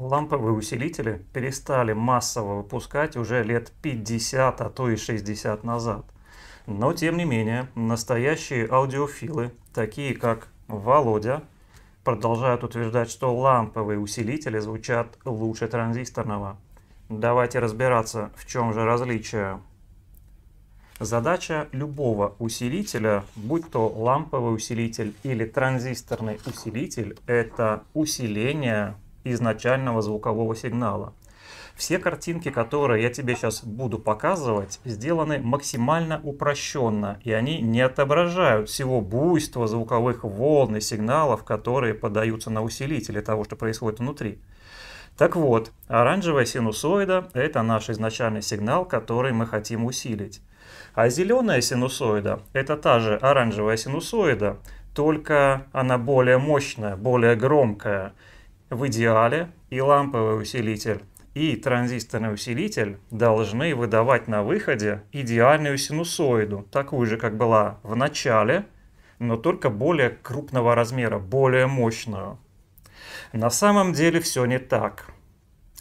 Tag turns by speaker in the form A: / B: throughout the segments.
A: ламповые усилители перестали массово выпускать уже лет 50, а то и 60 назад. Но тем не менее, настоящие аудиофилы, такие как Володя, продолжают утверждать, что ламповые усилители звучат лучше транзисторного. Давайте разбираться, в чем же различие. Задача любого усилителя, будь то ламповый усилитель или транзисторный усилитель, это усиление изначального звукового сигнала. Все картинки, которые я тебе сейчас буду показывать, сделаны максимально упрощенно, и они не отображают всего буйства звуковых волн и сигналов, которые подаются на усилители того, что происходит внутри. Так вот, оранжевая синусоида – это наш изначальный сигнал, который мы хотим усилить. А зеленая синусоида – это та же оранжевая синусоида, только она более мощная, более громкая – в идеале и ламповый усилитель, и транзисторный усилитель должны выдавать на выходе идеальную синусоиду, такую же, как была в начале, но только более крупного размера, более мощную. На самом деле все не так.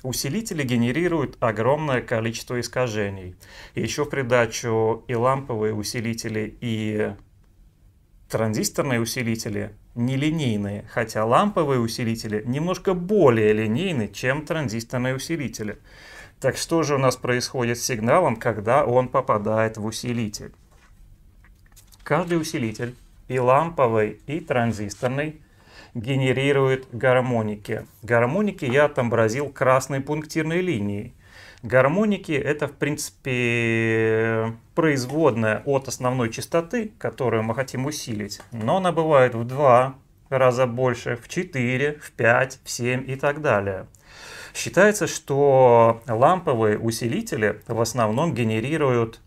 A: Усилители генерируют огромное количество искажений. Еще в придачу и ламповые усилители, и транзисторные усилители нелинейные, хотя ламповые усилители немножко более линейны, чем транзисторные усилители. Так что же у нас происходит с сигналом, когда он попадает в усилитель? Каждый усилитель, и ламповый, и транзисторный, генерирует гармоники. Гармоники я отобразил красной пунктирной линией. Гармоники — это, в принципе, производная от основной частоты, которую мы хотим усилить, но она бывает в два раза больше, в 4, в 5, в 7 и так далее. Считается, что ламповые усилители в основном генерируют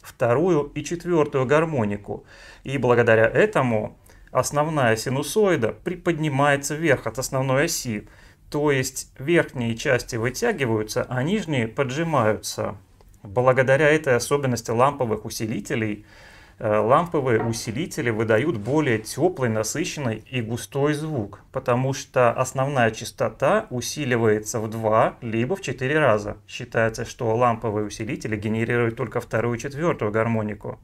A: вторую и четвертую гармонику, и благодаря этому основная синусоида приподнимается вверх от основной оси, то есть верхние части вытягиваются, а нижние поджимаются. Благодаря этой особенности ламповых усилителей, э, ламповые усилители выдают более теплый, насыщенный и густой звук, потому что основная частота усиливается в 2 либо в 4 раза. Считается, что ламповые усилители генерируют только вторую и четвертую гармонику.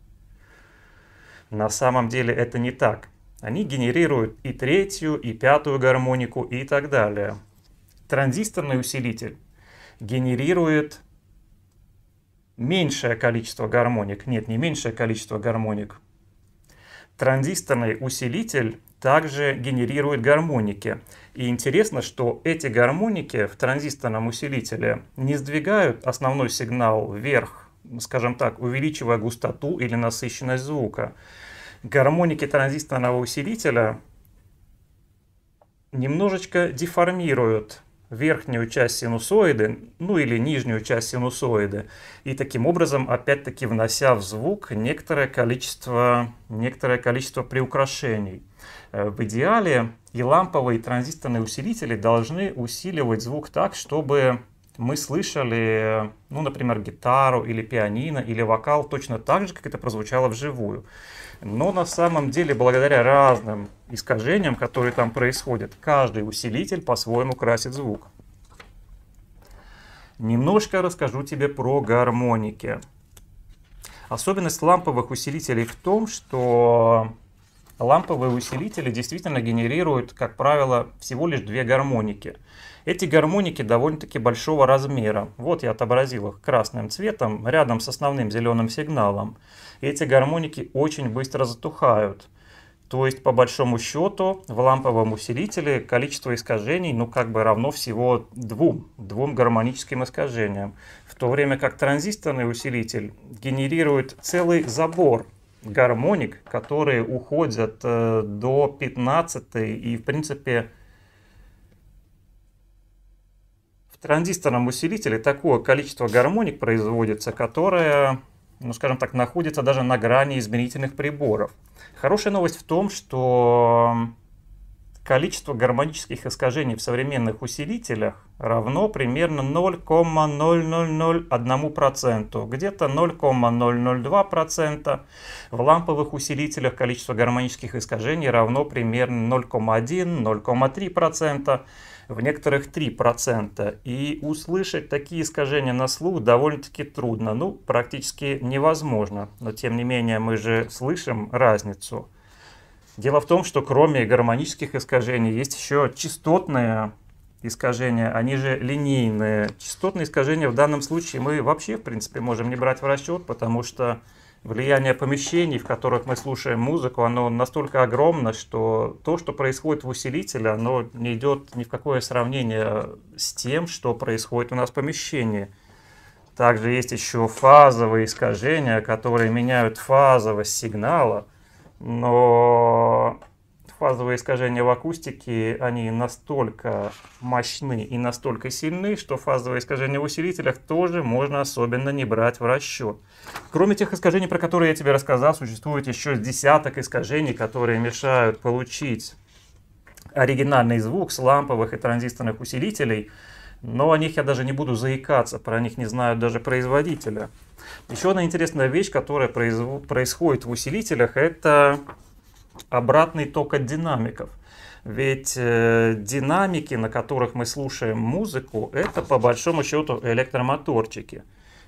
A: На самом деле это не так. Они генерируют и третью, и пятую гармонику и так далее транзисторный усилитель генерирует меньшее количество гармоник. Нет, не меньшее количество гармоник. Транзисторный усилитель также генерирует гармоники. И интересно, что эти гармоники в транзисторном усилителе не сдвигают основной сигнал вверх, скажем так, увеличивая густоту или насыщенность звука. Гармоники транзисторного усилителя немножечко деформируют верхнюю часть синусоиды, ну или нижнюю часть синусоиды, и таким образом, опять-таки, внося в звук некоторое количество, некоторое количество приукрашений. Э, в идеале и ламповые, и транзисторные усилители должны усиливать звук так, чтобы мы слышали, ну, например, гитару или пианино или вокал точно так же, как это прозвучало вживую. Но на самом деле, благодаря разным искажениям, которые там происходят, каждый усилитель по-своему красит звук. Немножко расскажу тебе про гармоники. Особенность ламповых усилителей в том, что ламповые усилители действительно генерируют, как правило, всего лишь две гармоники. Эти гармоники довольно-таки большого размера. Вот я отобразил их красным цветом рядом с основным зеленым сигналом. Эти гармоники очень быстро затухают. То есть, по большому счету, в ламповом усилителе количество искажений, ну, как бы равно всего двум, двум гармоническим искажениям. В то время как транзисторный усилитель генерирует целый забор гармоник, которые уходят э, до 15 и, в принципе, в транзисторном усилителе такое количество гармоник производится, которое, ну скажем так, находится даже на грани измерительных приборов. Хорошая новость в том, что количество гармонических искажений в современных усилителях равно примерно 0,0001%, где-то 0,002%. В ламповых усилителях количество гармонических искажений равно примерно 0,1-0,3%, в некоторых 3%. И услышать такие искажения на слух довольно-таки трудно, ну практически невозможно. Но тем не менее мы же слышим разницу – Дело в том, что кроме гармонических искажений есть еще частотные искажения, они же линейные. Частотные искажения в данном случае мы вообще, в принципе, можем не брать в расчет, потому что влияние помещений, в которых мы слушаем музыку, оно настолько огромно, что то, что происходит в усилителе, оно не идет ни в какое сравнение с тем, что происходит у нас в помещении. Также есть еще фазовые искажения, которые меняют фазовость сигнала – но фазовые искажения в акустике, они настолько мощны и настолько сильны, что фазовые искажения в усилителях тоже можно особенно не брать в расчет. Кроме тех искажений, про которые я тебе рассказал, существует еще десяток искажений, которые мешают получить оригинальный звук с ламповых и транзисторных усилителей – но о них я даже не буду заикаться, про них не знают даже производителя. Еще одна интересная вещь, которая происходит в усилителях, это обратный ток от динамиков. Ведь э, динамики, на которых мы слушаем музыку, это по большому счету электромоторчики.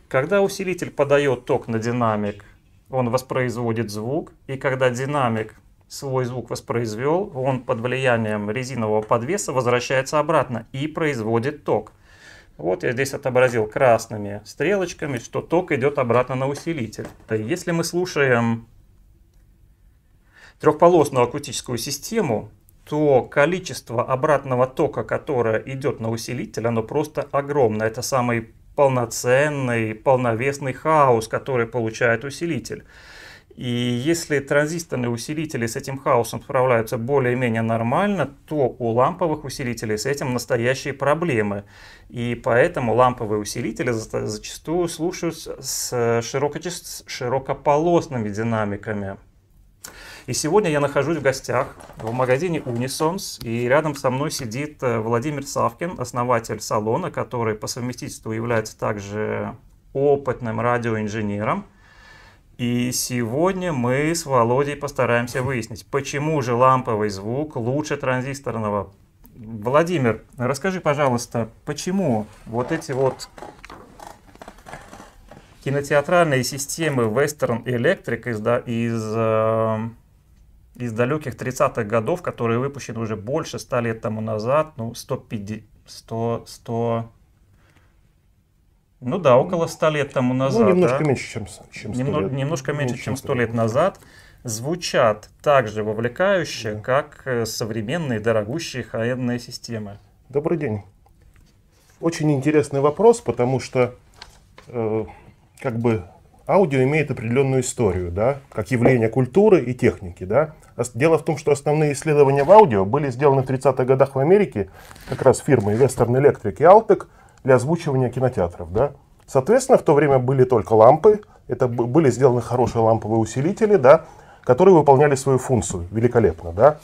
A: Когда усилитель подает ток на динамик, он воспроизводит звук, и когда динамик свой звук воспроизвел, он под влиянием резинового подвеса возвращается обратно и производит ток. Вот я здесь отобразил красными стрелочками, что ток идет обратно на усилитель. Если мы слушаем трехполосную акустическую систему, то количество обратного тока, которое идет на усилитель, оно просто огромное. Это самый полноценный, полновесный хаос, который получает усилитель. И если транзисторные усилители с этим хаосом справляются более-менее нормально, то у ламповых усилителей с этим настоящие проблемы. И поэтому ламповые усилители зачастую слушаются с широкополосными динамиками. И сегодня я нахожусь в гостях в магазине Unisons, и рядом со мной сидит э, Владимир Савкин, основатель салона, который по совместительству является также опытным радиоинженером – и сегодня мы с Володей постараемся выяснить, почему же ламповый звук лучше транзисторного. Владимир, расскажи, пожалуйста, почему вот эти вот кинотеатральные системы Western Electric из, из, э, из далеких 30-х годов, которые выпущены уже больше 100 лет тому назад, ну, 150, 100, 100, ну да, около 100 лет тому ну, назад. Ну, немножко да? меньше, чем, чем 100 Немно, лет. Немножко меньше, ну, меньше чем 100 лет назад. Звучат так же вовлекающе, да. как э, современные дорогущие high системы. Добрый день.
B: Очень интересный вопрос, потому что э, как бы аудио имеет определенную историю, да, как явление культуры и техники, да. Дело в том, что основные исследования в аудио были сделаны в 30-х годах в Америке, как раз фирмы Western Electric и Altec – для озвучивания кинотеатров. Да? Соответственно, в то время были только лампы, это были сделаны хорошие ламповые усилители, да, которые выполняли свою функцию великолепно. Да?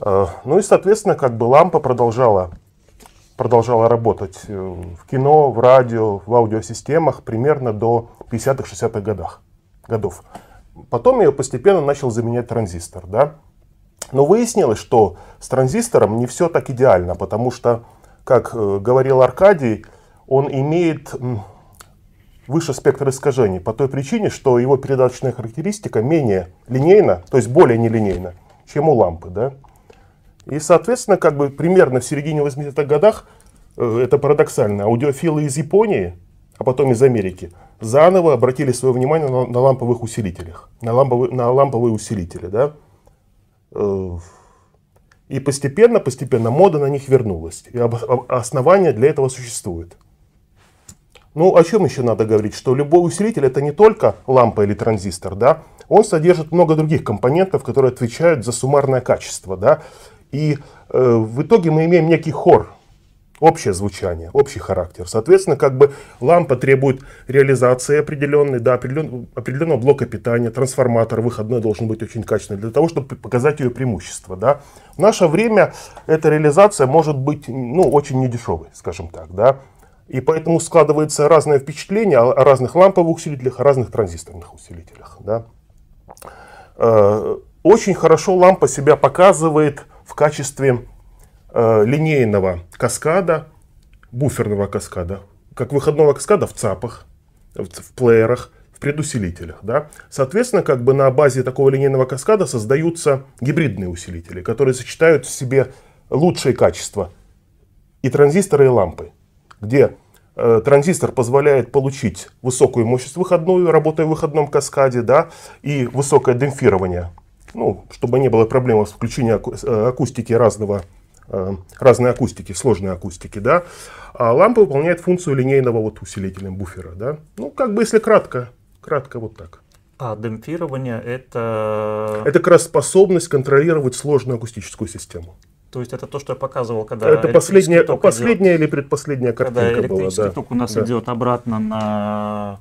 B: Э, ну и, соответственно, как бы лампа продолжала, продолжала работать э, в кино, в радио, в аудиосистемах примерно до 50-х, 60-х годах, годов. Потом ее постепенно начал заменять транзистор. Да? Но выяснилось, что с транзистором не все так идеально, потому что как э, говорил Аркадий, он имеет выше спектр искажений по той причине, что его передаточная характеристика менее линейна, то есть более нелинейна, чем у лампы. Да? И, соответственно, как бы примерно в середине 80-х годах, э, это парадоксально, аудиофилы из Японии, а потом из Америки, заново обратили свое внимание на, на ламповых усилителях, на, ламповые, на ламповые усилители. Да? Э, и постепенно, постепенно мода на них вернулась. И основания для этого существуют. Ну, о чем еще надо говорить? Что любой усилитель это не только лампа или транзистор, да? Он содержит много других компонентов, которые отвечают за суммарное качество, да? И э, в итоге мы имеем некий хор общее звучание, общий характер. Соответственно, как бы лампа требует реализации определенной, да, определен, определенного блока питания, трансформатор выходной должен быть очень качественный для того, чтобы показать ее преимущество. Да. В наше время эта реализация может быть ну, очень недешевой, скажем так. Да. И поэтому складывается разное впечатление о разных ламповых усилителях, о разных транзисторных усилителях. Да. Э, очень хорошо лампа себя показывает в качестве Э, линейного каскада, буферного каскада, как выходного каскада в ЦАПах, в, в плеерах, в предусилителях. Да? Соответственно, как бы на базе такого линейного каскада создаются гибридные усилители, которые сочетают в себе лучшие качества и транзисторы, и лампы, где э, транзистор позволяет получить высокую мощность выходную, работая в выходном каскаде, да, и высокое демпфирование, ну, чтобы не было проблем с включением э, акустики разного Э, разной акустики, сложной акустики, да, а лампа выполняет функцию линейного вот усилителя буфера, да. Ну, как бы если кратко, кратко вот так.
A: А демпфирование это... Это как
B: раз способность контролировать сложную акустическую систему.
A: То есть это то, что я показывал, когда это последняя, ток последняя
B: идет, или предпоследняя картинка когда электрический была, да. ток у нас да. идет обратно на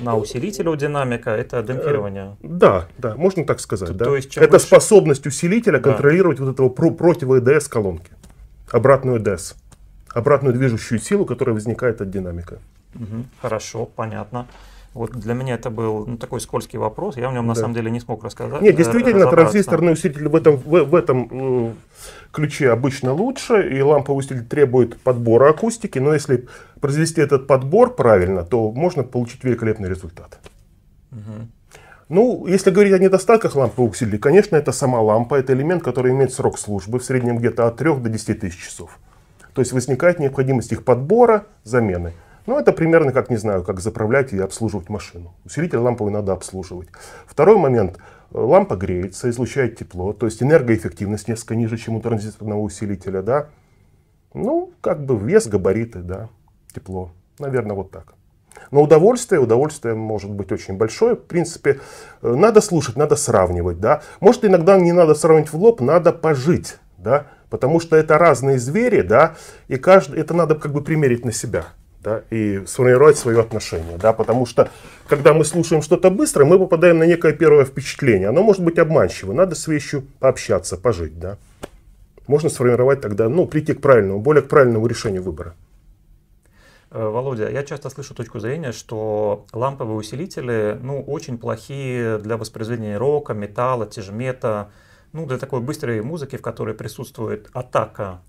A: на усилителя у динамика, это э, демпфирование.
B: Да, да, можно так сказать. То, да. то есть, это больше... способность усилителя да. контролировать вот этого про против EDS колонки, обратную EDS, обратную движущую силу, которая возникает от динамика.
A: Угу, хорошо, понятно. Вот для меня это был ну, такой скользкий вопрос, я в нем да. на самом деле не смог рассказать. Нет, э, действительно, транзисторный
B: усилитель в этом, в, в этом э, ключе обычно лучше, и ламповый усилитель требует подбора акустики, но если произвести этот подбор правильно, то можно получить великолепный результат. Угу. Ну, если говорить о недостатках ламповых усилителей, конечно, это сама лампа, это элемент, который имеет срок службы в среднем где-то от 3 до 10 тысяч часов. То есть возникает необходимость их подбора, замены. Ну, это примерно как, не знаю, как заправлять и обслуживать машину. Усилитель ламповый надо обслуживать. Второй момент. Э, лампа греется, излучает тепло, то есть энергоэффективность несколько ниже, чем у транзисторного усилителя, да. Ну, как бы вес, габариты, да, тепло. Наверное, вот так. Но удовольствие, удовольствие может быть очень большое. В принципе, э, надо слушать, надо сравнивать, да. Может, иногда не надо сравнивать в лоб, надо пожить, да. Потому что это разные звери, да, и каждый, это надо как бы примерить на себя да, и сформировать свое отношение. Да, потому что, когда мы слушаем что-то быстро, мы попадаем на некое первое впечатление. Оно может быть обманчиво. Надо с вещью пообщаться, пожить. Да. Можно сформировать тогда, ну, прийти к правильному, более к правильному решению выбора.
A: Э, Володя, я часто слышу точку зрения, что ламповые усилители, ну, очень плохие для воспроизведения рока, металла, тяжмета, ну, для такой быстрой музыки, в которой присутствует атака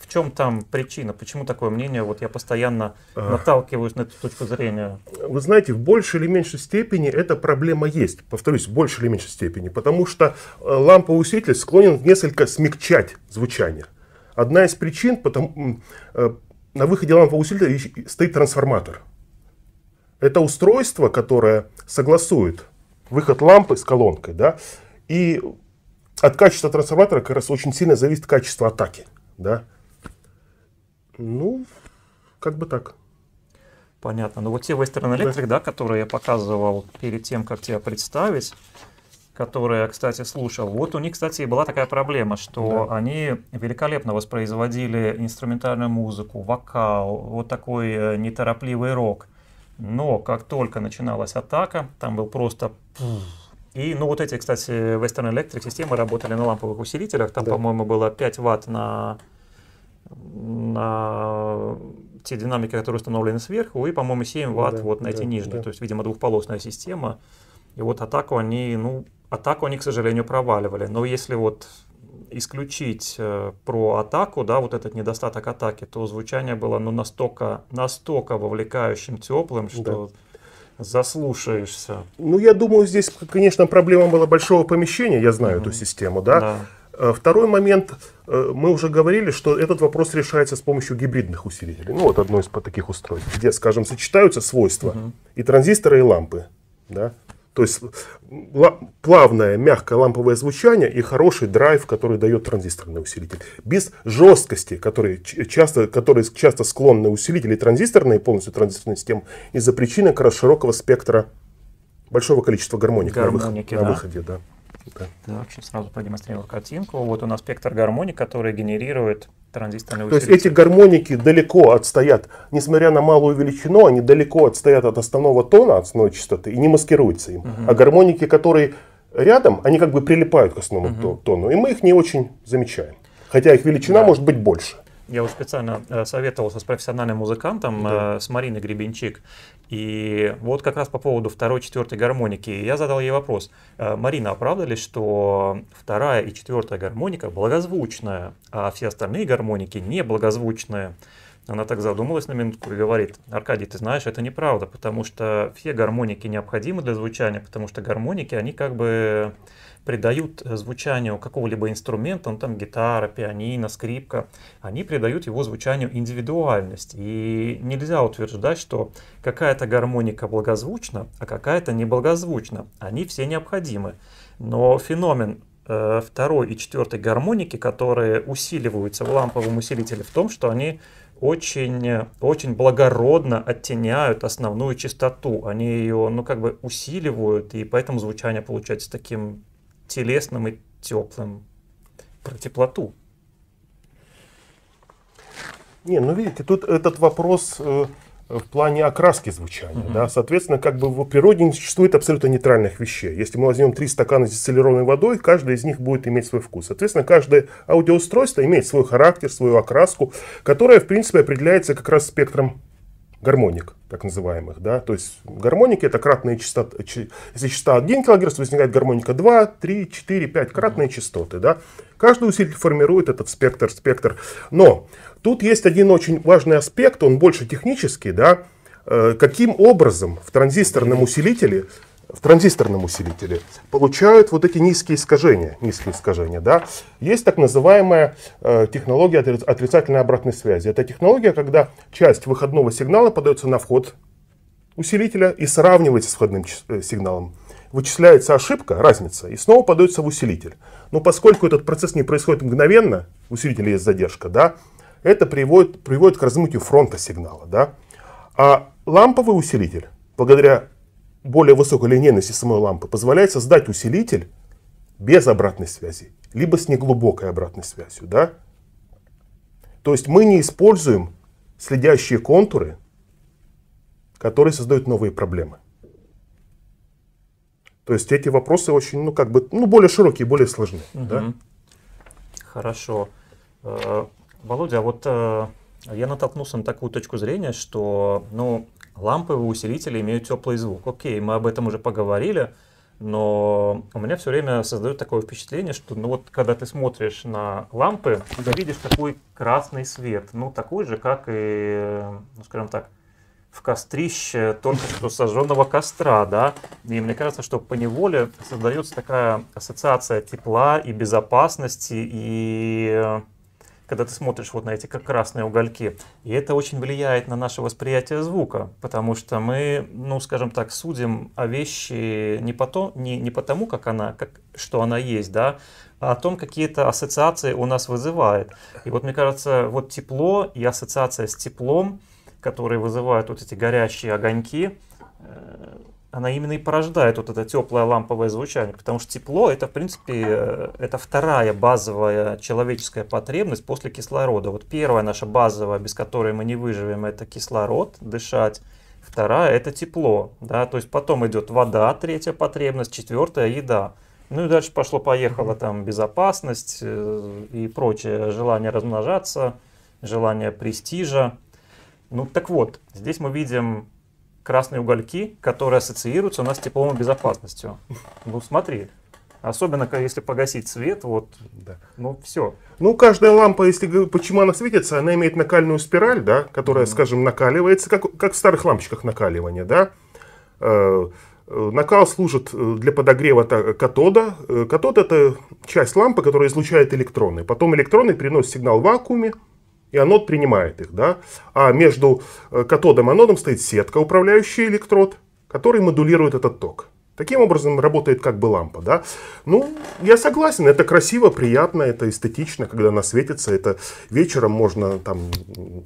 A: в чем там причина? Почему такое мнение? Вот я постоянно наталкиваюсь на эту точку зрения.
B: Вы знаете, в большей или меньшей степени эта проблема есть. Повторюсь, в большей или меньшей степени. Потому что э, лампа-усилитель склонен несколько смягчать звучание. Одна из причин, потому, э, на выходе лампа-усилителя стоит трансформатор. Это устройство, которое согласует выход лампы с колонкой. Да? И от качества трансформатора как раз очень сильно зависит качество атаки. Да? Ну, как бы так.
A: Понятно. Ну вот те Western Electric, да. да, которые я показывал перед тем, как тебя представить, которые, кстати, слушал, вот у них, кстати, была такая проблема, что да. они великолепно воспроизводили инструментальную музыку, вокал, вот такой э, неторопливый рок. Но как только начиналась атака, там был просто... И, ну, вот эти, кстати, Western Electric системы работали на ламповых усилителях. Там, да. по-моему, было 5 ватт на на те динамики, которые установлены сверху, и, по-моему, 7 ватт да, вот на да, эти нижние. Да. То есть, видимо, двухполосная система. И вот атаку они, ну, атаку они, к сожалению, проваливали. Но если вот исключить э, про атаку, да, вот этот недостаток атаки, то звучание было, ну, настолько, настолько вовлекающим, теплым, что... Да заслушаешься.
B: Ну, я думаю, здесь, конечно, проблема была большого помещения, я знаю mm-hmm. эту систему, да? да. Э, второй момент, э, мы уже говорили, что этот вопрос решается с помощью гибридных усилителей. Ну вот одно из таких устройств, где, скажем, сочетаются свойства угу. и транзисторы, и лампы. Да? То есть плавное, мягкое ламповое звучание и хороший драйв, который дает транзисторный усилитель. Без жесткости, которые часто, которые часто склонны усилители транзисторные, полностью транзисторные системы, из-за причины как раз широкого спектра большого количества гармоник, гармоники на, выход, да. на выходе.
A: Да. Да. да. Вообще сразу продемонстрировал картинку. Вот у нас спектр гармоник, который генерирует транзисторные То есть эти
B: гармоники далеко отстоят, несмотря на малую величину, они далеко отстоят от основного тона, от основной частоты и не маскируются им. Угу. А гармоники, которые рядом, они как бы прилипают к основному угу. тону, и мы их не очень замечаем. Хотя их величина да. может быть больше
A: я вот специально э, советовался с профессиональным музыкантом, да. Э, с Мариной Гребенчик, и вот как раз по поводу второй, четвертой гармоники, я задал ей вопрос. Э, Марина, а правда ли, что вторая и четвертая гармоника благозвучная, а все остальные гармоники не благозвучные? Она так задумалась на минутку и говорит, Аркадий, ты знаешь, это неправда, потому что все гармоники необходимы для звучания, потому что гармоники, они как бы придают звучанию какого-либо инструмента, ну там гитара, пианино, скрипка, они придают его звучанию индивидуальность. И нельзя утверждать, что какая-то гармоника благозвучна, а какая-то неблагозвучна. Они все необходимы. Но феномен э, второй и четвертой гармоники, которые усиливаются в ламповом усилителе, в том, что они очень, очень благородно оттеняют основную чистоту Они ее, ну, как бы усиливают, и поэтому звучание получается таким телесным и теплым.
B: Про теплоту. Не, ну видите, тут этот вопрос э, в плане окраски звучания. Угу. Да? Соответственно, как бы в природе не существует абсолютно нейтральных вещей. Если мы возьмем три стакана с дистиллированной водой, каждый из них будет иметь свой вкус. Соответственно, каждое аудиоустройство имеет свой характер, свою окраску, которая, в принципе, определяется как раз спектром гармоник, так называемых. Да? То есть гармоники это кратные частоты. Если частота 1 кГц, возникает гармоника 2, 3, 4, 5 кратные частоты. Да? Каждый усилитель формирует этот спектр, спектр. Но тут есть один очень важный аспект, он больше технический. Да? Э, каким образом в транзисторном усилителе в транзисторном усилителе, получают вот эти низкие искажения. Низкие искажения да? Есть так называемая э, технология отрицательной обратной связи. Это технология, когда часть выходного сигнала подается на вход усилителя и сравнивается с входным э, сигналом. Вычисляется ошибка, разница, и снова подается в усилитель. Но поскольку этот процесс не происходит мгновенно, у усилителя есть задержка, да, это приводит, приводит к размытию фронта сигнала. Да? А ламповый усилитель, благодаря более высокой линейности самой лампы позволяет создать усилитель без обратной связи, либо с неглубокой обратной связью. Да? То есть мы не используем следящие контуры, которые создают новые проблемы. То есть эти вопросы очень, ну, как бы, ну, более широкие, более сложные. Угу. Да?
A: Хорошо. Э, Володя, а вот э, я натолкнулся на такую точку зрения, что, ну, лампы, усилители имеют теплый звук. Окей, мы об этом уже поговорили, но у меня все время создает такое впечатление, что ну вот когда ты смотришь на лампы, ты видишь такой красный свет, ну такой же, как и, ну скажем так, в кострище только что сожженного костра, да, и мне кажется, что по неволе создается такая ассоциация тепла и безопасности и когда ты смотришь вот на эти как красные угольки. И это очень влияет на наше восприятие звука, потому что мы, ну, скажем так, судим о вещи не, потом, не, не потому, как она, как, что она есть, да, а о том, какие-то ассоциации у нас вызывает. И вот, мне кажется, вот тепло и ассоциация с теплом, которые вызывают вот эти горящие огоньки, э, она именно и порождает вот это теплое ламповое звучание, потому что тепло это, в принципе, э, это вторая базовая человеческая потребность после кислорода. Вот первая наша базовая, без которой мы не выживем, это кислород, дышать. Вторая это тепло, да, то есть потом идет вода, третья потребность, четвертая еда. Ну и дальше пошло-поехало там безопасность э, и прочее, желание размножаться, желание престижа. Ну так вот, здесь мы видим красные угольки, которые ассоциируются у нас с теплом безопасностью. Ну, смотри. Особенно, если погасить свет, вот,
B: да. ну, все. Ну, каждая лампа, если почему она светится, она имеет накальную спираль, да, которая, mm. -hmm. скажем, накаливается, как, как в старых лампочках накаливания, да. Э, э, накал служит э, для подогрева катода. Катод – это часть лампы, которая излучает электроны. Потом электроны переносят сигнал в вакууме, и анод принимает их, да. А между э, катодом и анодом стоит сетка, управляющая электрод, который модулирует этот ток. Таким образом работает как бы лампа, да? Ну, я согласен, это красиво, приятно, это эстетично, когда она светится, это вечером можно там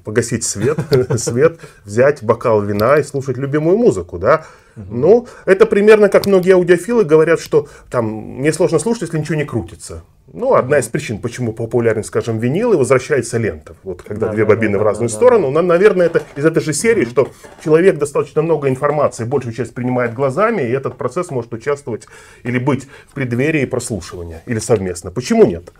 B: погасить свет, свет, взять бокал вина и слушать любимую музыку, да? Ну, это примерно как многие аудиофилы говорят, что там мне сложно слушать, если ничего не крутится. Ну, одна из причин, почему популярен, скажем, винил и возвращается лента. Вот когда да, две бобины да, в разную да, сторону. Да. наверное, это из этой же серии, что человек достаточно много информации, большую часть принимает глазами, и этот процесс может участвовать или быть в преддверии прослушивания, или совместно. Почему нет?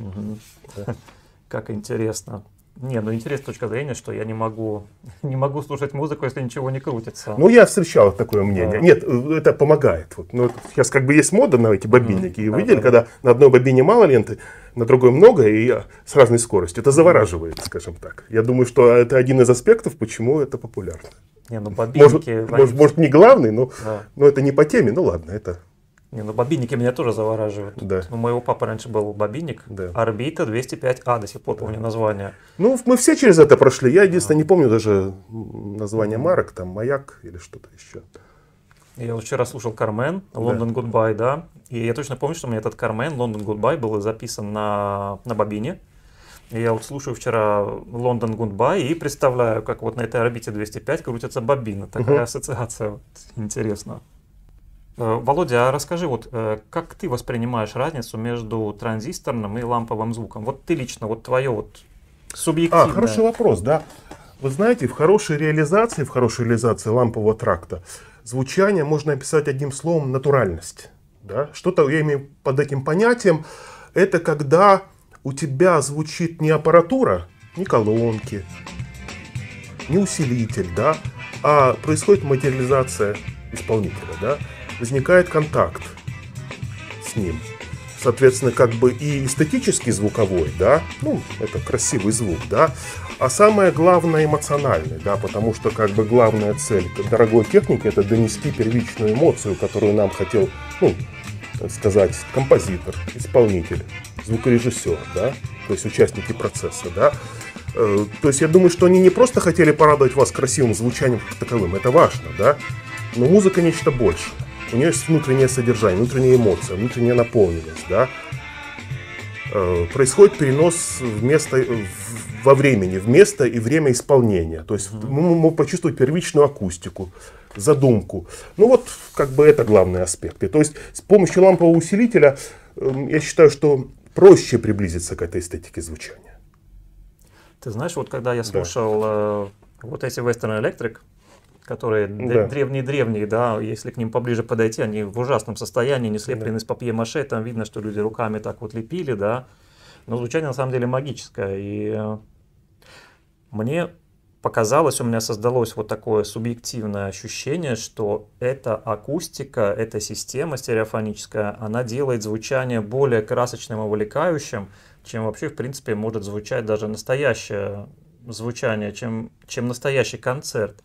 B: Угу. Да. Как интересно. Не, ну
A: интересная точка зрения, что я не могу, не могу слушать музыку, если ничего не крутится. Ну, я встречал такое мнение. Да. Нет,
B: э, это помогает. Вот. Но ну, сейчас как бы есть мода на эти бобинники. Mm, -hmm. и да, видели, да, когда да. на одной бобине мало ленты, на другой много и э, с разной скоростью. Это завораживает, скажем так. Я думаю, что э, это один из аспектов, почему это популярно. Не, ну бобинки... Может, может, может не главный, но, да. но это не по теме. Ну ладно, это
A: не, ну бобинники меня тоже завораживают. Да. У моего папы раньше был бобинник. Да. Орбита 205А, до сих пор помню да. название.
B: Ну, мы все через это прошли. Я единственное не помню даже название марок, там маяк или что-то еще.
A: Я вчера слушал Кармен, Лондон Гудбай, да. И я точно помню, что у меня этот Кармен, Лондон Гудбай, был записан на, на бобине. И я вот слушаю вчера Лондон Гудбай и представляю, как вот на этой орбите 205 крутятся бобины. Такая угу. ассоциация вот, интересно. Э, Володя, а расскажи, вот э, как ты воспринимаешь разницу между транзисторным и ламповым звуком? Вот ты лично, вот твое вот
B: а, субъективное. А, хороший вопрос, да. Вы знаете, в хорошей реализации, в хорошей реализации лампового тракта звучание можно описать одним словом натуральность. Да? Что-то я имею под этим понятием. Это когда у тебя звучит не аппаратура, не колонки, не усилитель, да, а происходит материализация исполнителя, да возникает контакт с ним. Соответственно, как бы и эстетический, звуковой, да, ну, это красивый звук, да, а самое главное эмоциональный, да, потому что как бы главная цель дорогой техники это донести первичную эмоцию, которую нам хотел, ну, сказать, композитор, исполнитель, звукорежиссер, да, то есть участники процесса, да. Э, то есть я думаю, что они не просто хотели порадовать вас красивым звучанием таковым, это важно, да, но музыка нечто большее у нее есть внутреннее содержание, внутренняя эмоция, внутренняя наполненность, да. Э, происходит перенос в место, во времени, в место и время исполнения. То есть мы можем почувствовать первичную акустику, задумку. Ну вот, как бы это главные аспекты. То есть с помощью лампового усилителя эм, я считаю, что проще приблизиться к этой эстетике звучания.
A: Ты знаешь, вот когда я слушал да. э, вот эти Western Electric, которые да. древние-древние, да, если к ним поближе подойти, они в ужасном состоянии, не слеплены да. из папье-маше, там видно, что люди руками так вот лепили, да. Но звучание на самом деле магическое. И э, мне показалось, у меня создалось вот такое субъективное ощущение, что эта акустика, эта система стереофоническая, она делает звучание более красочным и увлекающим, чем вообще, в принципе, может звучать даже настоящее звучание, чем, чем настоящий концерт.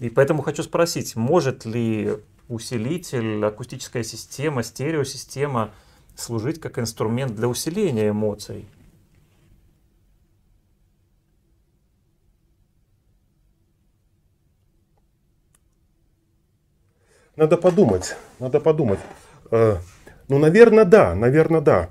A: И поэтому хочу спросить, может ли усилитель, акустическая система, стереосистема служить как инструмент для усиления эмоций?
B: Надо подумать, надо подумать. Э, ну, наверное, да, наверное, да.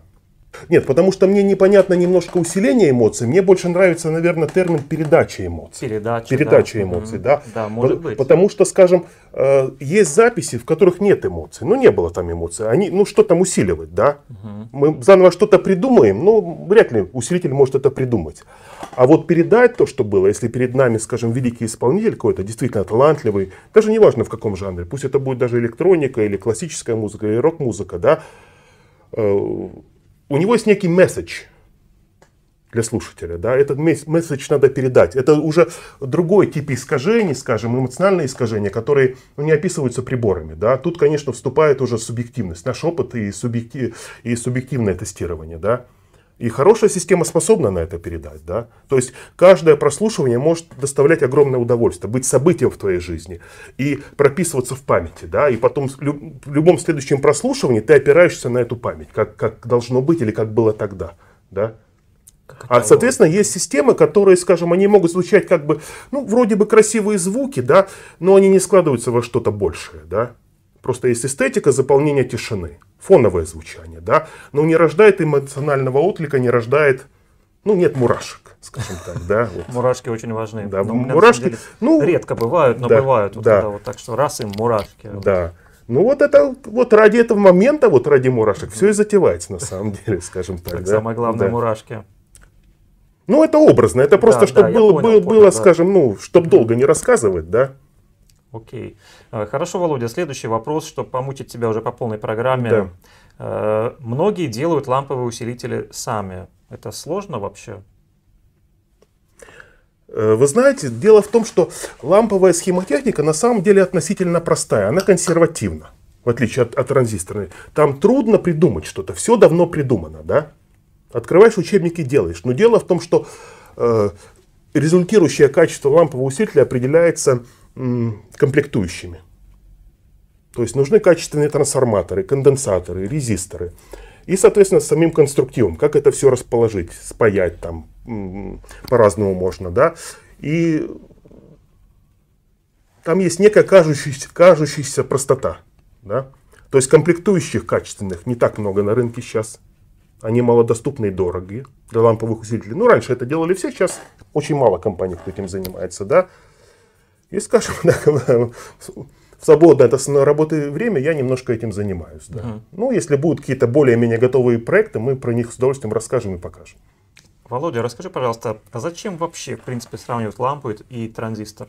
B: Нет, потому что мне непонятно немножко усиление эмоций. Мне больше нравится, наверное, термин передача эмоций. Передача, передача да. эмоций, mm-hmm. да. Да, может потому, быть. Потому что, скажем, э, есть записи, в которых нет эмоций. Ну, не было там эмоций. Они, ну, что там усиливать, да? Mm-hmm. Мы заново что-то придумаем, но ну, вряд ли усилитель может это придумать. А вот передать то, что было, если перед нами, скажем, великий исполнитель какой-то, действительно талантливый, даже неважно в каком жанре, пусть это будет даже электроника или классическая музыка или рок-музыка, да, э, у него есть некий месседж для слушателя, да, этот месседж надо передать. Это уже другой тип искажений, скажем, эмоциональные искажения, которые ну, не описываются приборами, да. Тут, конечно, вступает уже субъективность, наш опыт и, субъектив, и субъективное тестирование, да. И хорошая система способна на это передать. Да? То есть каждое прослушивание может доставлять огромное удовольствие, быть событием в твоей жизни и прописываться в памяти. Да? И потом в любом следующем прослушивании ты опираешься на эту память, как, как должно быть или как было тогда. Да? А, соответственно, есть системы, которые, скажем, они могут звучать как бы, ну, вроде бы красивые звуки, да, но они не складываются во что-то большее, да. Просто есть эстетика заполнения тишины, фоновое звучание, да, но ну, не рождает эмоционального отклика, не рождает, ну, нет мурашек, скажем так, да. Вот. Мурашки очень важны. Да, но ну, мурашки, деле, ну, редко бывают, но да, бывают. Вот да. это вот, так что раз и мурашки. Да. Ну вот это вот ради этого момента, вот ради мурашек, все и затевается на самом деле, скажем так. так да? Самое главное да. мурашки. Ну это образно, это просто, да, чтобы да, было, понял, было, понял, было да. скажем, ну, чтобы долго не рассказывать, да.
A: Окей. Э, хорошо, Володя. Следующий вопрос, чтобы помучить тебя уже по полной программе. Да. Э, многие делают ламповые усилители сами. Это сложно вообще?
B: Э, вы знаете, дело в том, что ламповая схемотехника на самом деле относительно простая. Она консервативна, в отличие от, от транзисторной. Там трудно придумать что-то. Все давно придумано, да? Открываешь учебники, делаешь. Но дело в том, что э, результирующее качество лампового усилителя определяется комплектующими. То есть нужны качественные трансформаторы, конденсаторы, резисторы. И, соответственно, с самим конструктивом, как это все расположить, спаять там по-разному можно, да. И там есть некая кажущаяся, кажущаяся простота, да. То есть комплектующих качественных не так много на рынке сейчас. Они малодоступны и дорогие для ламповых усилителей. Ну, раньше это делали все, сейчас очень мало компаний, кто этим занимается, да. И, скажем так, в свободное от основной работы время я немножко этим занимаюсь. Да. Угу. Ну, если будут какие-то более-менее готовые проекты, мы про них с удовольствием расскажем и покажем.
A: Володя, расскажи, пожалуйста, а зачем вообще, в принципе, сравнивать лампу и транзистор?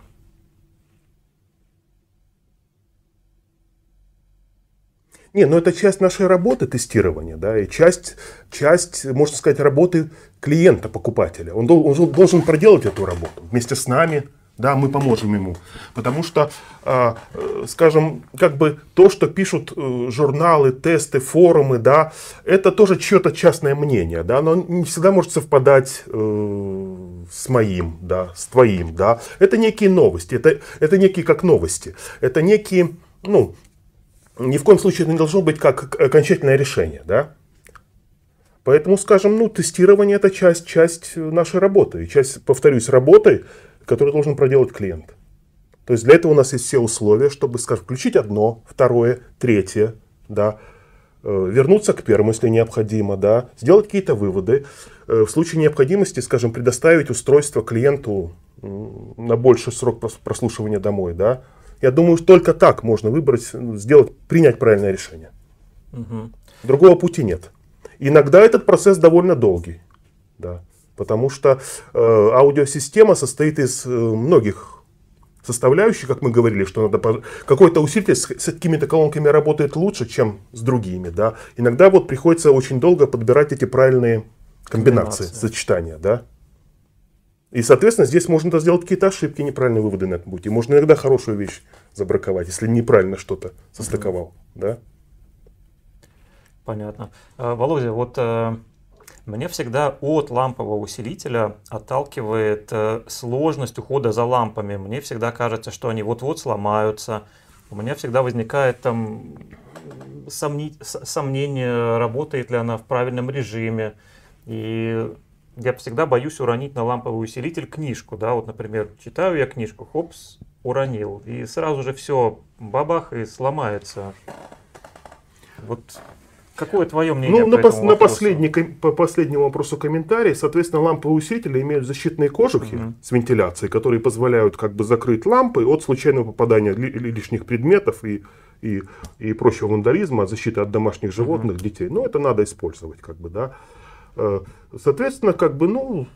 B: Не, ну это часть нашей работы тестирования, да, и часть, часть, можно сказать, работы клиента, покупателя. Он, он должен проделать эту работу вместе с нами, да, мы поможем ему. Потому что, а, э, скажем, как бы то, что пишут э, журналы, тесты, форумы, да, это тоже чье-то частное мнение, да, оно не всегда может совпадать э, с моим, да, с твоим, да. Это некие новости, это, это некие как новости, это некие, ну, ни в коем случае это не должно быть как окончательное решение, да. Поэтому, скажем, ну, тестирование – это часть, часть нашей работы. часть, повторюсь, работы, который должен проделать клиент. То есть для этого у нас есть все условия, чтобы, скажем, включить одно, второе, третье, да, э, вернуться к первому, если необходимо, да, сделать какие-то выводы. Э, в случае необходимости, скажем, предоставить устройство клиенту на больший срок прослушивания домой, да. Я думаю, только так можно выбрать, сделать, принять правильное решение. Угу. Другого пути нет. Иногда этот процесс довольно долгий, да потому что э, аудиосистема состоит из э, многих составляющих, как мы говорили, что надо какой-то усилитель с, с какими-то колонками работает лучше, чем с другими, да. Иногда вот приходится очень долго подбирать эти правильные комбинации, комбинации. сочетания, да. И, соответственно, здесь можно сделать какие-то ошибки, неправильные выводы на этом пути. Можно иногда хорошую вещь забраковать, если неправильно что-то состыковал, mm-hmm. да. Понятно.
A: Э, Володя, вот э, мне всегда от лампового усилителя отталкивает э, сложность ухода за лампами. Мне всегда кажется, что они вот-вот сломаются. У меня всегда возникает там сомни... сомнение, работает ли она в правильном режиме. И я всегда боюсь уронить на ламповый усилитель книжку. Да? Вот, например, читаю я книжку, хопс, уронил. И сразу же все бабах и сломается.
B: Вот Какое твое мнение? Ну, на, пос, на последний, по последнему вопросу комментарий, соответственно, ламповые усилители имеют защитные кожухи угу. с вентиляцией, которые позволяют как бы закрыть лампы от случайного попадания ли, лишних предметов и, и, и прочего вандализма, защиты от домашних животных, угу. детей. Но ну, это надо использовать, как бы, да. Э, соответственно, как бы, ну,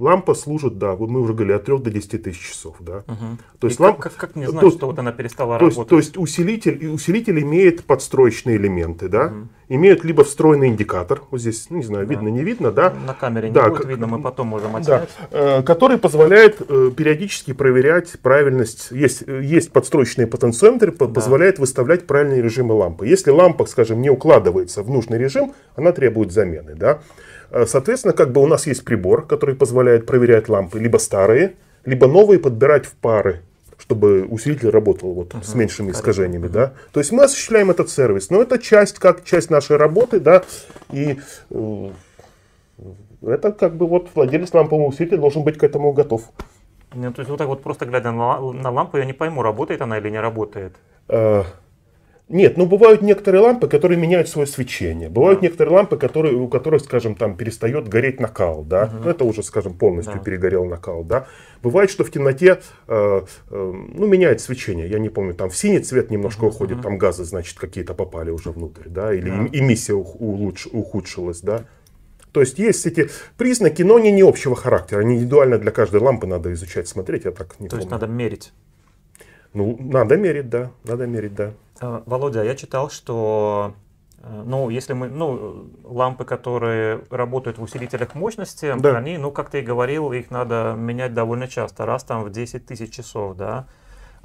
B: Лампа служит, да, вот мы уже говорили, от 3 до 10 тысяч часов, да. Угу. То есть и лампа... как, как, как не знать, то, что вот она перестала то работать? То есть, усилитель, и усилитель имеет подстроечные элементы, да, угу. имеет либо встроенный индикатор, вот здесь, ну, не знаю, да. видно, не видно, да. На камере да, не будет как, видно, мы потом можем отснять. Да, э, который позволяет э, периодически проверять правильность, есть, э, есть подстроечные потенциометры, да. позволяет выставлять правильные режимы лампы. Если лампа, скажем, не укладывается в нужный режим, она требует замены, да. Э, соответственно, как бы у нас есть прибор, который позволяет проверять лампы, либо старые, либо новые подбирать в пары чтобы усилитель работал вот uh-huh, с меньшими искажениями, uh-huh. да. То есть мы осуществляем этот сервис, но это часть как часть нашей работы, да, и э, это как бы вот владелец лампового усилителя должен быть к этому готов.
A: Ну, то есть вот так вот просто глядя на, на лампу, я не пойму, работает она или не работает.
B: Э, нет, ну бывают некоторые лампы, которые меняют свое свечение. Бывают да. некоторые лампы, которые, у которых, скажем, там перестает гореть накал, да. Угу. Ну, это уже, скажем, полностью да. перегорел накал, да. Бывает, что в темноте, э, э, ну, меняет свечение. Я не помню, там в синий цвет немножко угу. уходит, там газы, значит, какие-то попали уже внутрь, да, или да. эмиссия улуч, ухудшилась, да. То есть есть эти признаки, но они не общего характера, они индивидуально для каждой лампы надо изучать, смотреть, я так не То помню. То есть надо мерить? Ну, надо мерить, да, надо мерить, да. Э,
A: Володя, я читал, что э, ну, если мы, ну, лампы, которые работают в усилителях мощности, да. они, ну, как ты и говорил, их надо менять довольно часто, раз там в 10 тысяч часов, да.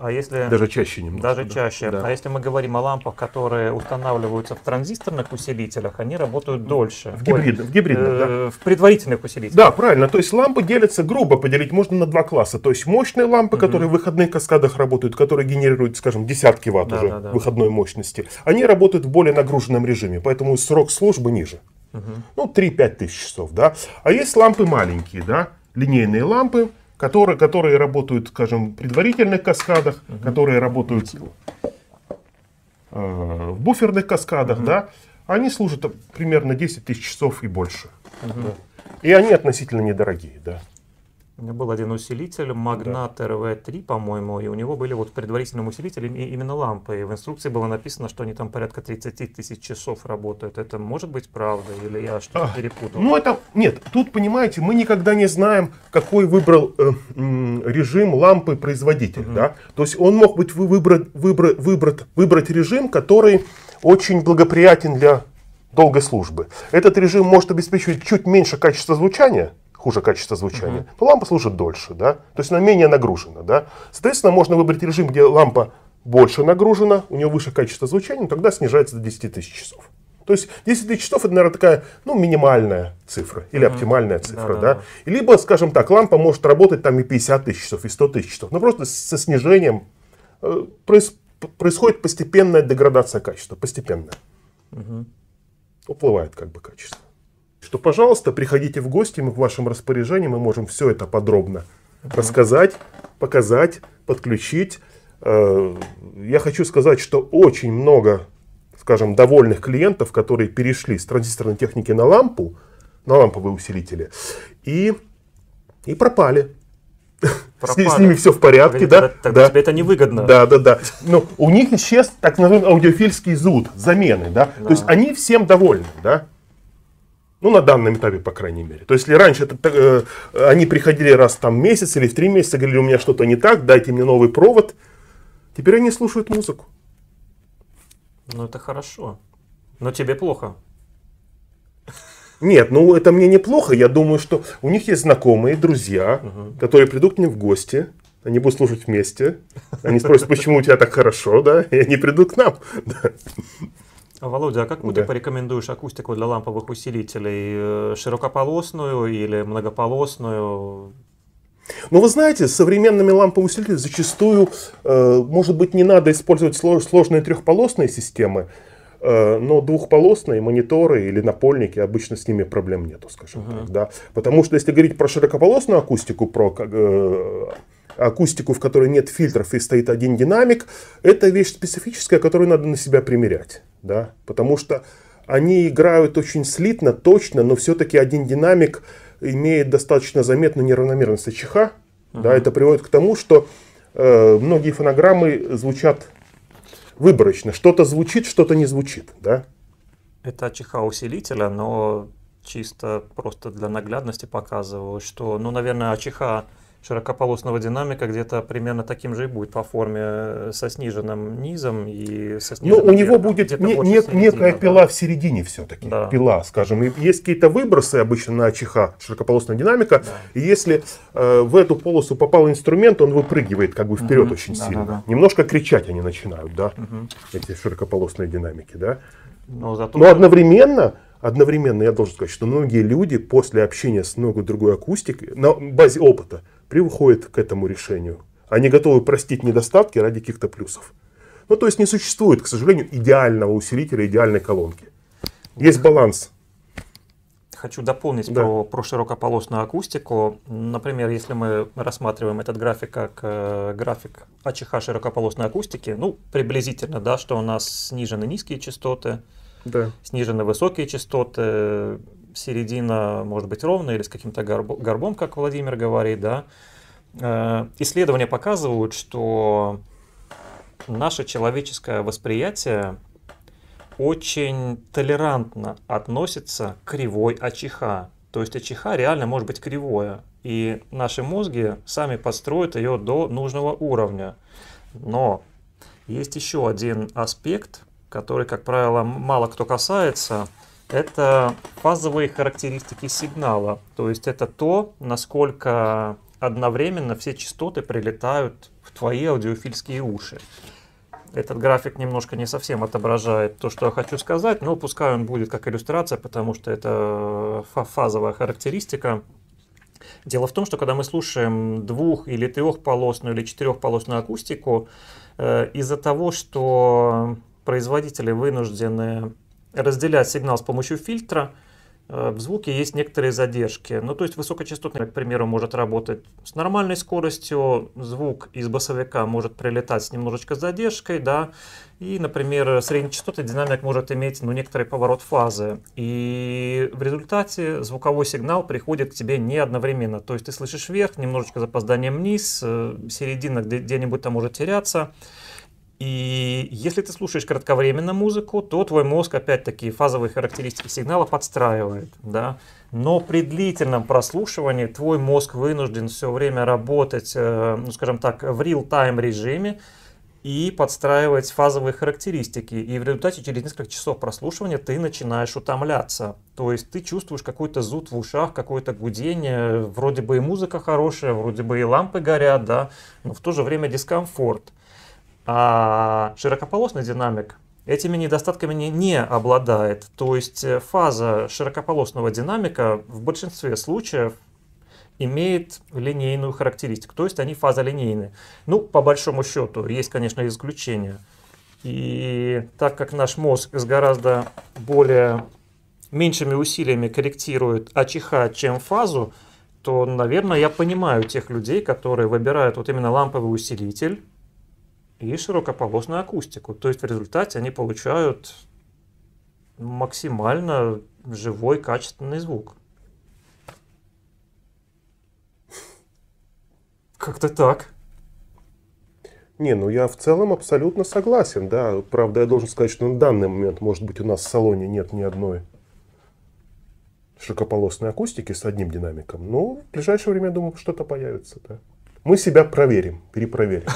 A: А если, даже чаще немножко. Даже да? чаще. Да. А если мы говорим о лампах, которые устанавливаются в транзисторных усилителях, они работают дольше. В гибридных, в, гибридных, э, да. в предварительных усилителях. Да,
B: правильно. То есть лампы делятся, грубо поделить можно на два класса. То есть мощные лампы, угу. которые в выходных каскадах работают, которые генерируют, скажем, десятки ватт да, уже да, да, выходной да. мощности, они работают в более нагруженном режиме, поэтому срок службы ниже. Угу. Ну, 3-5 тысяч часов, да. А есть лампы маленькие, да, линейные лампы, которые, которые работают, скажем, в предварительных каскадах, угу. которые работают э, в буферных каскадах, угу. да, они служат примерно 10 тысяч часов и больше. Угу. Да. И они относительно недорогие, да.
A: У меня был один усилитель, Магнат да. РВ-3, по-моему, и у него были вот предварительным усилителем именно лампы. И в инструкции было написано, что они там порядка 30 тысяч часов работают. Это может быть правда или я что-то а, перепутал?
B: Ну это, нет, тут, понимаете, мы никогда не знаем, какой выбрал э, режим лампы производитель. Угу. Да? То есть он мог быть выбрать, выбрать, выбрать, выбрать режим, который очень благоприятен для долгой службы. Этот режим может обеспечивать чуть меньше качества звучания, хуже качество звучания, угу. то лампа служит дольше, да, то есть она менее нагружена, да. Соответственно, можно выбрать режим, где лампа больше нагружена, у нее выше качество звучания, но ну, тогда снижается до 10 тысяч часов. То есть 10 тысяч часов это, наверное, такая, ну, минимальная цифра или mm-hmm. оптимальная цифра, да, да. да. либо, скажем так, лампа может работать там и 50 тысяч часов, и 100 тысяч часов, но ну, просто со снижением э, проис, происходит постепенная деградация качества, постепенная. Mm-hmm. Уплывает как бы качество что, пожалуйста, приходите в гости, мы в вашем распоряжении, мы можем все это подробно uh рассказать, показать, подключить. Э, я хочу сказать, что очень много, скажем, довольных клиентов, которые перешли с транзисторной техники на лампу, на ламповые усилители, и, и пропали. С, с ними все в порядке, Погоди, да? Тогда, тогда да. тебе это невыгодно. Да, да, да. Но ну, у них исчез так называемый аудиофильский зуд, замены, да? да. То есть они всем довольны, да? Ну, на данном этапе, по крайней мере. То есть, если раньше это, э, они приходили раз там в месяц или в три месяца, говорили, у меня что-то не так, дайте мне новый провод. Теперь они слушают музыку.
A: Ну, это хорошо. Но тебе плохо.
B: Нет, ну это мне неплохо. Я думаю, что у них есть знакомые, друзья, угу. которые придут к ним в гости. Они будут слушать вместе. Они спросят, почему у тебя так хорошо, да? И они придут к нам.
A: Володя, а как бы да. ты порекомендуешь акустику для ламповых усилителей? Э, широкополосную или многополосную?
B: Ну вы знаете, с современными ламповыми зачастую, э, может быть, не надо использовать сложные трехполосные системы, э, но двухполосные мониторы или напольники обычно с ними проблем нету, скажем uh-huh. так, да, потому что если говорить про широкополосную акустику, про э, акустику, в которой нет фильтров и стоит один динамик, это вещь специфическая, которую надо на себя примерять. Да? Потому что они играют очень слитно, точно, но все-таки один динамик имеет достаточно заметную неравномерность чиха. Uh-huh. Да, это приводит к тому, что э, многие фонограммы звучат выборочно. Что-то звучит, что-то не звучит. Да?
A: Это чиха усилителя, но чисто просто для наглядности показываю, что, ну, наверное, АЧХ широкополосного динамика где-то примерно таким же и будет по форме э, со сниженным низом и со ну, сниженным. Но у него будет не, нет, некая
B: пила да. в середине все-таки. Да. Пила, скажем. И есть какие-то выбросы обычно на ЧХ, широкополосная динамика. Да. И если э, в эту полосу попал инструмент, он выпрыгивает как бы вперед угу. очень да, сильно. Да, да. Немножко кричать они начинают, да, угу. эти широкополосные динамики, да. Но, зато... Но одновременно одновременно я должен сказать, что многие люди после общения с много другой акустикой, на базе опыта, приходят к этому решению. Они готовы простить недостатки ради каких-то плюсов. Ну, то есть не существует, к сожалению, идеального усилителя, идеальной колонки. Есть баланс. Хочу
A: дополнить да. про, про широкополосную акустику. Например, если мы рассматриваем этот график как э, график АЧХ широкополосной акустики, ну, приблизительно, да, что у нас снижены низкие частоты, да. снижены высокие частоты, середина может быть ровная или с каким-то горбом, как Владимир говорит, да. Э, исследования показывают, что наше человеческое восприятие очень толерантно относится к кривой АЧХ. То есть АЧХ реально может быть кривое, и наши мозги сами подстроят ее до нужного уровня. Но есть еще один аспект, который, как правило, мало кто касается – это фазовые характеристики сигнала. То есть это то, насколько одновременно все частоты прилетают в твои аудиофильские уши. Этот график немножко не совсем отображает то, что я хочу сказать, но пускай он будет как иллюстрация, потому что это фазовая характеристика. Дело в том, что когда мы слушаем двух- или трехполосную или четырехполосную акустику, э, из-за того, что производители вынуждены разделять сигнал с помощью фильтра, э, в звуке есть некоторые задержки. Ну, то есть высокочастотный, к примеру, может работать с нормальной скоростью, звук из басовика может прилетать с немножечко с задержкой, да, и, например, среднечастотный динамик может иметь, ну, некоторый поворот фазы, и в результате звуковой сигнал приходит к тебе не одновременно, то есть ты слышишь вверх, немножечко запозданием вниз, э, середина где-нибудь там может теряться, и если ты слушаешь кратковременно музыку, то твой мозг опять-таки фазовые характеристики сигнала подстраивает, да. Но при длительном прослушивании твой мозг вынужден все время работать, э, ну, скажем так, в real-time режиме и подстраивать фазовые характеристики. И в результате через несколько часов прослушивания ты начинаешь утомляться. То есть ты чувствуешь какой-то зуд в ушах, какое-то гудение, вроде бы и музыка хорошая, вроде бы и лампы горят, да, но в то же время дискомфорт. А широкополосный динамик этими недостатками не, не обладает. То есть э, фаза широкополосного динамика в большинстве случаев имеет линейную характеристику, то есть они фазолинейны. Ну, по большому счету, есть, конечно, исключения. И так как наш мозг с гораздо более меньшими усилиями корректирует АЧХ, чем фазу, то, наверное, я понимаю тех людей, которые выбирают вот именно ламповый усилитель, и широкополосную акустику. То есть в результате они получают максимально живой, качественный звук.
B: Как-то так. Не, ну я в целом абсолютно согласен, да. Правда, я должен сказать, что на данный момент, может быть, у нас в салоне нет ни одной широкополосной акустики с одним динамиком. Но в ближайшее время, думаю, что-то появится, да мы себя проверим, перепроверим.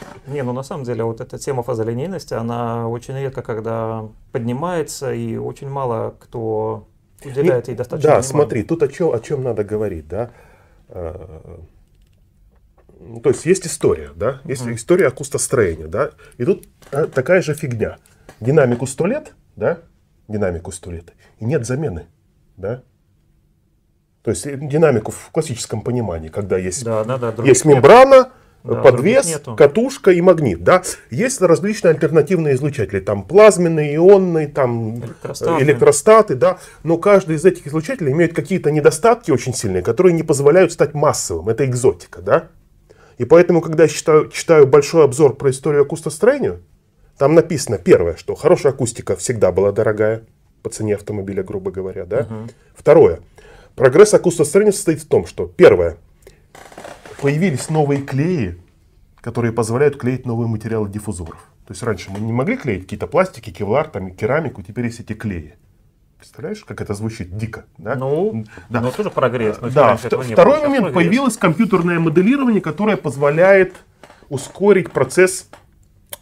B: Не,
A: ну на самом деле вот эта тема фазолинейности, она очень редко когда поднимается, и очень мало кто уделяет
B: ей достаточно Да, смотри, тут о чем, о чем надо говорить, да. Э, ну, то есть есть история, да, есть история акустостроения, да, и тут э, такая же фигня. Динамику 100 лет, да, динамику 100 лет, и нет замены, да. То есть э, динамику в классическом понимании, когда есть, да, да, да, есть мембрана, да, подвес, катушка и магнит. Да? Есть различные альтернативные излучатели, там плазменные, ионные, там э, электростаты. электростаты да? Но каждый из этих излучателей имеет какие-то недостатки очень сильные, которые не позволяют стать массовым. Это экзотика. Да? И поэтому, когда я читаю, читаю большой обзор про историю акустостроения, там написано первое, что хорошая акустика всегда была дорогая по цене автомобиля, грубо говоря. Да? Угу. Второе – Прогресс акустостроения состоит в том, что первое, появились новые клеи, которые позволяют клеить новые материалы диффузоров. То есть раньше мы не могли клеить какие-то пластики, кевлар, там, керамику, теперь есть эти клеи. Представляешь, как это звучит дико, да? Ну, да. но ну, тоже прогресс. Но да. Этого Второй было. момент, прогресс. появилось компьютерное моделирование, которое позволяет ускорить процесс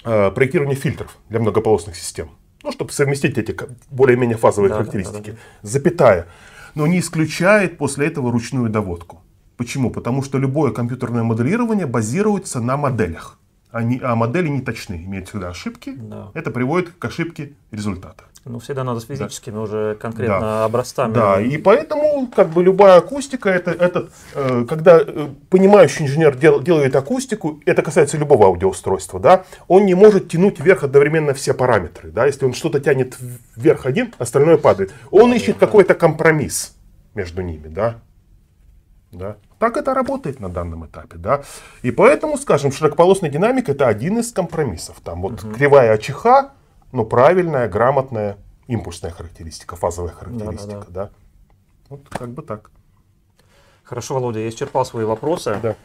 B: э, проектирования фильтров для многополосных систем. Ну, чтобы совместить эти более-менее фазовые да, характеристики. Да, да, да. Запятая но не исключает после этого ручную доводку. Почему? Потому что любое компьютерное моделирование базируется на моделях. Они, а модели не точны, имеют всегда ошибки. Да. Это приводит к ошибке результата.
A: Ну, всегда надо с физическими да. уже конкретно да. образцами. Да, и
B: поэтому как бы любая акустика, это, это э, когда э, понимающий инженер дел, делает акустику, это касается любого аудиоустройства, да, он не может тянуть вверх одновременно все параметры, да, если он что-то тянет вверх один, остальное падает. Он ищет какой-то компромисс между ними, да. Да. Так это работает на данном этапе, да. И поэтому, скажем, широкополосная динамика это один из компромиссов. Там вот угу. кривая АЧХ, но ну, правильная, грамотная, импульсная характеристика, фазовая характеристика. Да, да, да. Да? Вот как бы так.
A: Хорошо, Володя, я исчерпал свои вопросы. Да.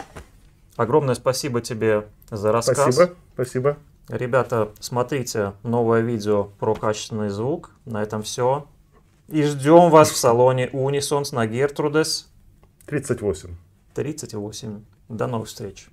A: Огромное спасибо тебе за рассказ. Спасибо, спасибо. Ребята, смотрите новое видео про качественный звук. На этом все. И ждем вас в салоне Unison на Гертрудес. 38. 38. До новых встреч.